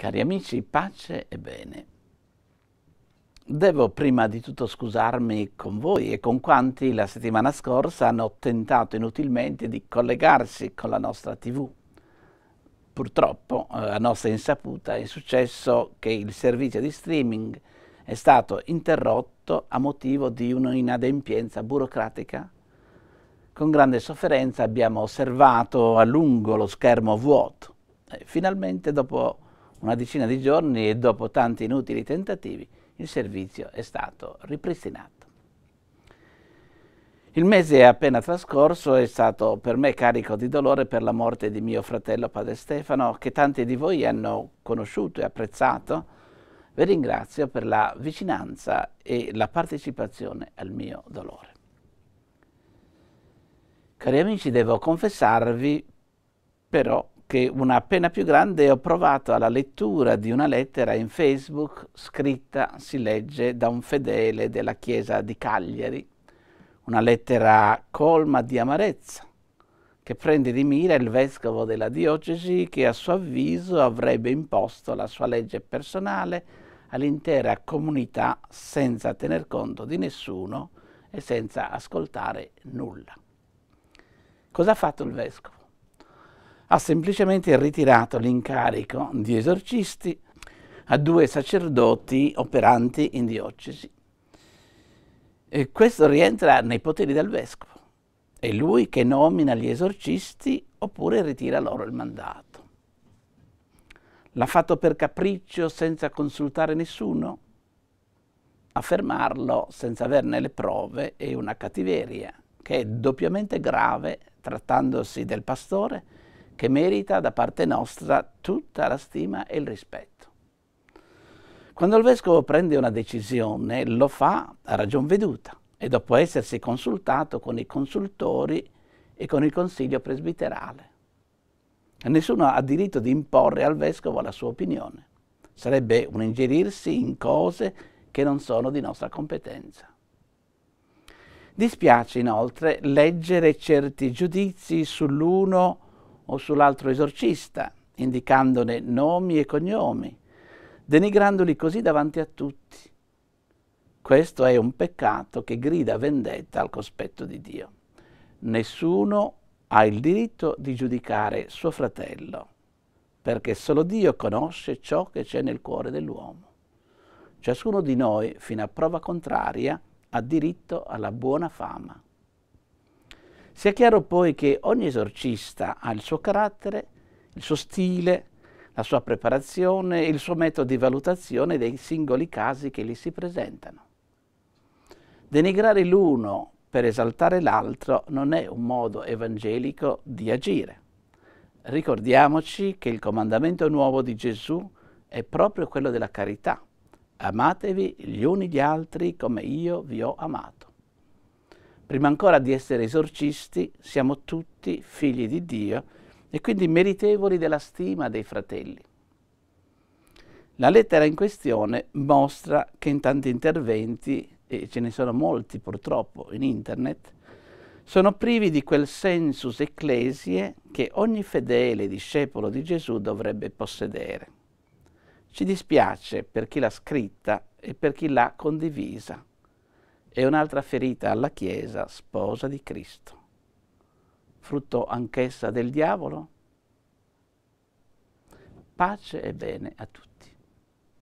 Cari amici, pace e bene. Devo prima di tutto scusarmi con voi e con quanti la settimana scorsa hanno tentato inutilmente di collegarsi con la nostra TV. Purtroppo, eh, a nostra insaputa, è successo che il servizio di streaming è stato interrotto a motivo di un'inadempienza burocratica. Con grande sofferenza abbiamo osservato a lungo lo schermo vuoto. E finalmente, dopo una decina di giorni e dopo tanti inutili tentativi il servizio è stato ripristinato. Il mese appena trascorso è stato per me carico di dolore per la morte di mio fratello padre Stefano, che tanti di voi hanno conosciuto e apprezzato. Vi ringrazio per la vicinanza e la partecipazione al mio dolore. Cari amici, devo confessarvi però che una appena più grande ho provato alla lettura di una lettera in Facebook scritta, si legge, da un fedele della chiesa di Cagliari, una lettera colma di amarezza, che prende di mira il vescovo della diocesi che a suo avviso avrebbe imposto la sua legge personale all'intera comunità senza tener conto di nessuno e senza ascoltare nulla. Cosa ha fatto il vescovo? ha semplicemente ritirato l'incarico di esorcisti a due sacerdoti operanti in diocesi. E questo rientra nei poteri del vescovo. È lui che nomina gli esorcisti oppure ritira loro il mandato. L'ha fatto per capriccio senza consultare nessuno? Affermarlo senza averne le prove è una cattiveria che è doppiamente grave trattandosi del pastore che merita da parte nostra tutta la stima e il rispetto. Quando il vescovo prende una decisione lo fa a ragion veduta e dopo essersi consultato con i consultori e con il consiglio presbiterale. Nessuno ha diritto di imporre al vescovo la sua opinione. Sarebbe un ingerirsi in cose che non sono di nostra competenza. Dispiace inoltre leggere certi giudizi sull'uno o o sull'altro esorcista, indicandone nomi e cognomi, denigrandoli così davanti a tutti. Questo è un peccato che grida vendetta al cospetto di Dio. Nessuno ha il diritto di giudicare suo fratello, perché solo Dio conosce ciò che c'è nel cuore dell'uomo. Ciascuno di noi, fino a prova contraria, ha diritto alla buona fama. Sia chiaro poi che ogni esorcista ha il suo carattere, il suo stile, la sua preparazione, e il suo metodo di valutazione dei singoli casi che gli si presentano. Denigrare l'uno per esaltare l'altro non è un modo evangelico di agire. Ricordiamoci che il comandamento nuovo di Gesù è proprio quello della carità. Amatevi gli uni gli altri come io vi ho amato prima ancora di essere esorcisti, siamo tutti figli di Dio e quindi meritevoli della stima dei fratelli. La lettera in questione mostra che in tanti interventi, e ce ne sono molti purtroppo in internet, sono privi di quel sensus ecclesie che ogni fedele discepolo di Gesù dovrebbe possedere. Ci dispiace per chi l'ha scritta e per chi l'ha condivisa e un'altra ferita alla Chiesa, sposa di Cristo. Frutto anch'essa del diavolo? Pace e bene a tutti.